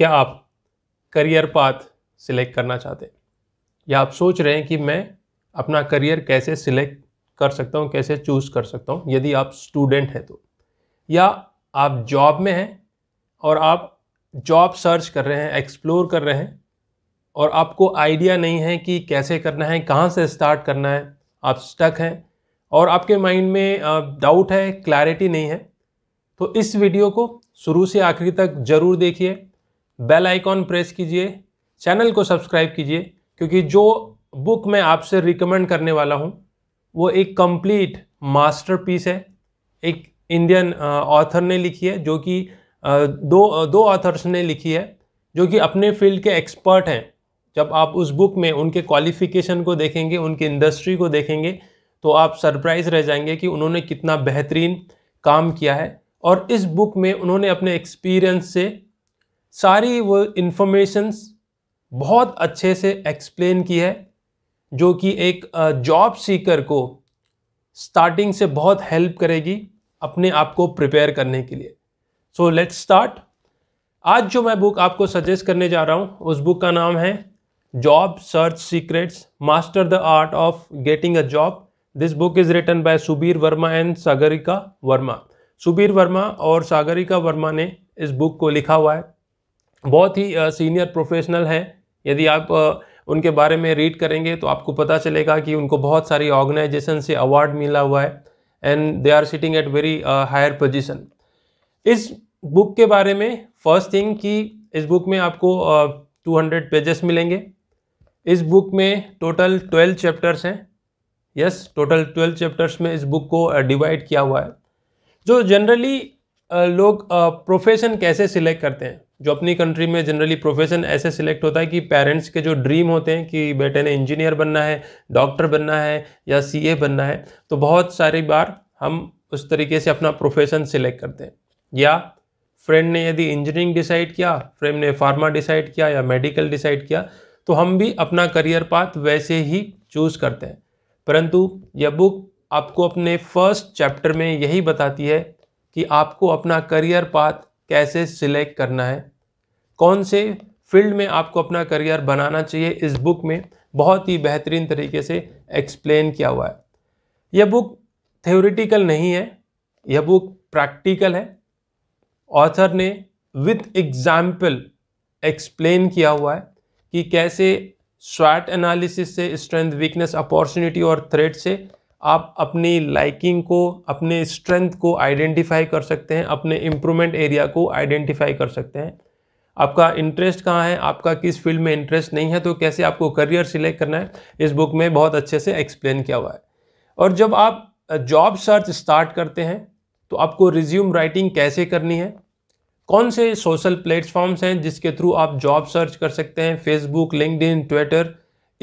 क्या आप career path select करना चाहते हैं या आप सोच रहे हैं कि मैं अपना करियर कैसे सिलेक्ट कर सकता हूँ कैसे चूज़ कर सकता हूँ यदि आप स्टूडेंट हैं तो या आप जॉब में हैं और आप जॉब सर्च कर रहे हैं एक्सप्लोर कर रहे हैं और आपको आइडिया नहीं है कि कैसे करना है कहाँ से स्टार्ट करना है आप स्टक हैं और आपके माइंड में डाउट है क्लैरिटी नहीं है तो इस वीडियो को शुरू से आखिरी तक ज़रूर देखिए बेल आइकॉन प्रेस कीजिए चैनल को सब्सक्राइब कीजिए क्योंकि जो बुक मैं आपसे रिकमेंड करने वाला हूँ वो एक कंप्लीट मास्टरपीस है एक इंडियन ऑथर ने लिखी है जो कि दो दो ऑथर्स ने लिखी है जो कि अपने फील्ड के एक्सपर्ट हैं जब आप उस बुक में उनके क्वालिफिकेशन को देखेंगे उनकी इंडस्ट्री को देखेंगे तो आप सरप्राइज रह जाएंगे कि उन्होंने कितना बेहतरीन काम किया है और इस बुक में उन्होंने अपने एक्सपीरियंस से सारी वो इन्फॉर्मेशंस बहुत अच्छे से एक्सप्लेन की है जो कि एक जॉब सीकर को स्टार्टिंग से बहुत हेल्प करेगी अपने आप को प्रिपेयर करने के लिए सो लेट्स स्टार्ट आज जो मैं बुक आपको सजेस्ट करने जा रहा हूँ उस बुक का नाम है job search secrets master the art of getting a job this book is written by Subir Verma and Sagarika Verma Subir Verma और सागरिका वर्मा ने इस बुक को लिखा हुआ है बहुत ही सीनियर प्रोफेशनल हैं यदि आप उनके बारे में रीड करेंगे तो आपको पता चलेगा कि उनको बहुत सारी ऑर्गेनाइजेशन से अवार्ड मिला हुआ है and they are sitting at very higher position इस बुक के बारे में फर्स्ट थिंग कि इस बुक में आपको टू हंड्रेड पेजेस मिलेंगे इस बुक में टोटल ट्वेल्व चैप्टर्स हैं यस टोटल ट्वेल्व चैप्टर्स में इस बुक को डिवाइड किया हुआ है जो जनरली लोग प्रोफेशन कैसे सिलेक्ट करते हैं जो अपनी कंट्री में जनरली प्रोफेशन ऐसे सिलेक्ट होता है कि पेरेंट्स के जो ड्रीम होते हैं कि बेटे ने इंजीनियर बनना है डॉक्टर बनना है या सीए बनना है तो बहुत सारी बार हम उस तरीके से अपना प्रोफेशन सिलेक्ट करते हैं या फ्रेंड ने यदि इंजीनियरिंग डिसाइड किया फ्रेंड ने फार्मा डिसाइड किया या मेडिकल डिसाइड किया तो हम भी अपना करियर पाथ वैसे ही चूज़ करते हैं परंतु यह बुक आपको अपने फर्स्ट चैप्टर में यही बताती है कि आपको अपना करियर पाथ कैसे सिलेक्ट करना है कौन से फील्ड में आपको अपना करियर बनाना चाहिए इस बुक में बहुत ही बेहतरीन तरीके से एक्सप्लेन किया हुआ है यह बुक थ्योरिटिकल नहीं है यह बुक प्रैक्टिकल है ऑथर ने विथ एग्जाम्पल एक्सप्लेन किया हुआ है कि कैसे स्वाट एनालिसिस से स्ट्रेंथ वीकनेस अपॉर्चुनिटी और थ्रेड से आप अपनी लाइकिंग को अपने स्ट्रेंथ को आइडेंटिफाई कर सकते हैं अपने इम्प्रूवमेंट एरिया को आइडेंटिफाई कर सकते हैं आपका इंटरेस्ट कहाँ है आपका किस फील्ड में इंटरेस्ट नहीं है तो कैसे आपको करियर सिलेक्ट करना है इस बुक में बहुत अच्छे से एक्सप्लेन किया हुआ है और जब आप जॉब सर्च स्टार्ट करते हैं तो आपको रिज्यूम राइटिंग कैसे करनी है कौन से सोशल प्लेटफॉर्म्स हैं जिसके थ्रू आप जॉब सर्च कर सकते हैं फेसबुक लिंकड ट्विटर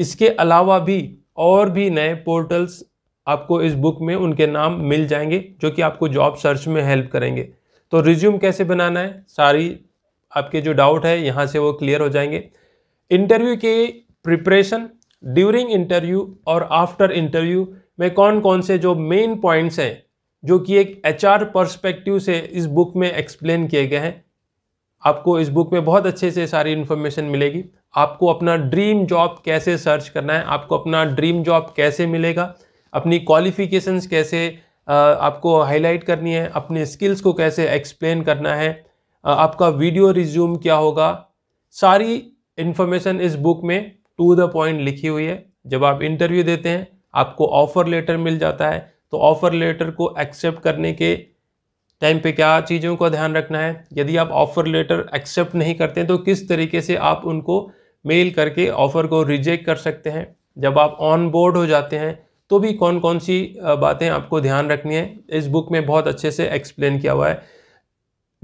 इसके अलावा भी और भी नए पोर्टल्स आपको इस बुक में उनके नाम मिल जाएंगे जो कि आपको जॉब सर्च में हेल्प करेंगे तो रिज्यूम कैसे बनाना है सारी आपके जो डाउट है यहाँ से वो क्लियर हो जाएंगे इंटरव्यू के प्रिपरेशन ड्यूरिंग इंटरव्यू और आफ्टर इंटरव्यू में कौन कौन से जो मेन पॉइंट्स हैं जो कि एक एच आर पर्सपेक्टिव से इस बुक में एक्सप्लेन किए गए हैं आपको इस बुक में बहुत अच्छे से सारी इन्फॉर्मेशन मिलेगी आपको अपना ड्रीम जॉब कैसे सर्च करना है आपको अपना ड्रीम जॉब कैसे मिलेगा अपनी क्वालिफिकेशंस कैसे आपको हाईलाइट करनी है अपने स्किल्स को कैसे एक्सप्लेन करना है आपका वीडियो रिज्यूम क्या होगा सारी इन्फॉर्मेशन इस बुक में टू द पॉइंट लिखी हुई है जब आप इंटरव्यू देते हैं आपको ऑफ़र लेटर मिल जाता है तो ऑफ़र लेटर को एक्सेप्ट करने के टाइम पे क्या चीज़ों का ध्यान रखना है यदि आप ऑफ़र लेटर एक्सेप्ट नहीं करते तो किस तरीके से आप उनको मेल करके ऑफ़र को रिजेक्ट कर सकते हैं जब आप ऑन बोर्ड हो जाते हैं तो भी कौन कौन सी बातें आपको ध्यान रखनी है इस बुक में बहुत अच्छे से एक्सप्लेन किया हुआ है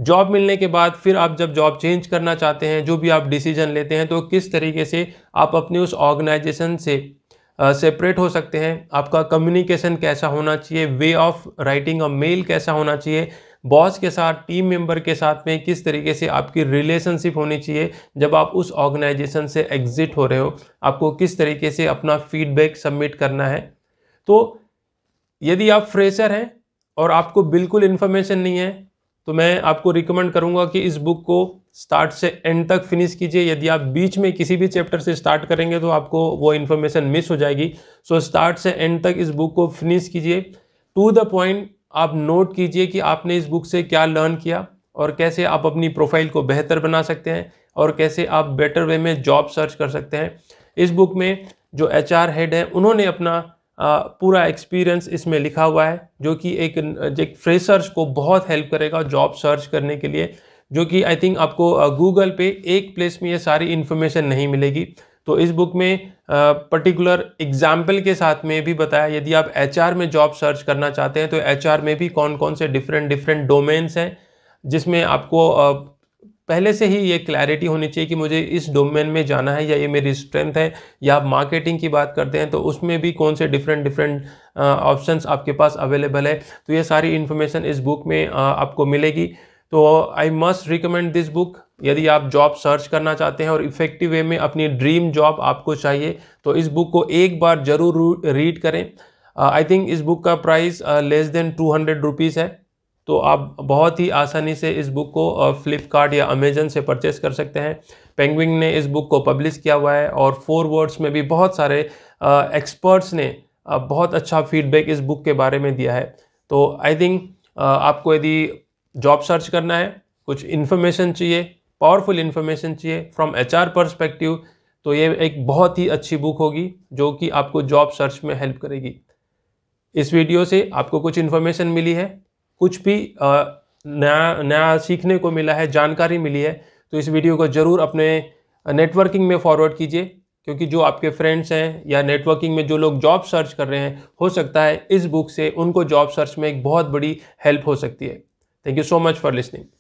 जॉब मिलने के बाद फिर आप जब जॉब चेंज करना चाहते हैं जो भी आप डिसीजन लेते हैं तो किस तरीके से आप अपने उस ऑर्गेनाइजेशन से सेपरेट हो सकते हैं आपका कम्युनिकेशन कैसा होना चाहिए way of writing a mail कैसा होना चाहिए बॉस के साथ टीम मेंबर के साथ में किस तरीके से आपकी रिलेशनशिप होनी चाहिए जब आप उस ऑर्गेनाइजेशन से एग्जिट हो रहे हो आपको किस तरीके से अपना फीडबैक सबमिट करना है तो यदि आप फ्रेशर हैं और आपको बिल्कुल इन्फॉर्मेशन नहीं है तो मैं आपको रिकमेंड करूँगा कि इस बुक को स्टार्ट से एंड तक फिनिश कीजिए यदि आप बीच में किसी भी चैप्टर से स्टार्ट करेंगे तो आपको वो इन्फॉर्मेशन मिस हो जाएगी सो स्टार्ट से एंड तक इस बुक को फिनिश कीजिए टू द पॉइंट आप नोट कीजिए कि आपने इस बुक से क्या लर्न किया और कैसे आप अपनी प्रोफाइल को बेहतर बना सकते हैं और कैसे आप बेटर वे में जॉब सर्च कर सकते हैं इस बुक में जो एच हेड है उन्होंने अपना पूरा एक्सपीरियंस इसमें लिखा हुआ है जो कि एक एक फ्रेशर्स को बहुत हेल्प करेगा जॉब सर्च करने के लिए जो कि आई थिंक आपको गूगल पे एक प्लेस में ये सारी इन्फॉर्मेशन नहीं मिलेगी तो इस बुक में पर्टिकुलर एग्जाम्पल के साथ में भी बताया यदि आप एच में जॉब सर्च करना चाहते हैं तो एच में भी कौन कौन से डिफरेंट डिफरेंट डोमेन्स हैं जिसमें आपको पहले से ही ये क्लैरिटी होनी चाहिए कि मुझे इस डोमेन में जाना है या ये मेरी स्ट्रेंथ है या आप मार्केटिंग की बात करते हैं तो उसमें भी कौन से डिफरेंट डिफरेंट ऑप्शंस आपके पास अवेलेबल है तो ये सारी इन्फॉर्मेशन इस बुक में आ, आपको मिलेगी तो I must recommend this book यदि आप जॉब सर्च करना चाहते हैं और इफेक्टिव वे में अपनी ड्रीम जॉब आपको चाहिए तो इस बुक को एक बार ज़रूर रीड करें आई थिंक इस बुक का price less than two hundred rupees है तो आप बहुत ही आसानी से इस बुक को फ्लिपकार्ट या अमेजन से परचेस कर सकते हैं पेंगविंग ने इस बुक को पब्लिश किया हुआ है और फोर वर्ड्स में भी बहुत सारे एक्सपर्ट्स ने बहुत अच्छा फीडबैक इस बुक के बारे में दिया है तो आई थिंक आपको यदि जॉब सर्च करना है कुछ इन्फॉर्मेशन चाहिए पावरफुल इन्फॉर्मेशन चाहिए फ्रॉम एच आर परस्पेक्टिव तो ये एक बहुत ही अच्छी बुक होगी जो कि आपको जॉब सर्च में हेल्प करेगी इस वीडियो से आपको कुछ इन्फॉर्मेशन मिली है कुछ भी नया नया सीखने को मिला है जानकारी मिली है तो इस वीडियो को ज़रूर अपने नेटवर्किंग में फॉरवर्ड कीजिए क्योंकि जो आपके फ्रेंड्स हैं या नेटवर्किंग में जो लोग जॉब सर्च कर रहे हैं हो सकता है इस बुक से उनको जॉब सर्च में एक बहुत बड़ी हेल्प हो सकती है thank you so much for listening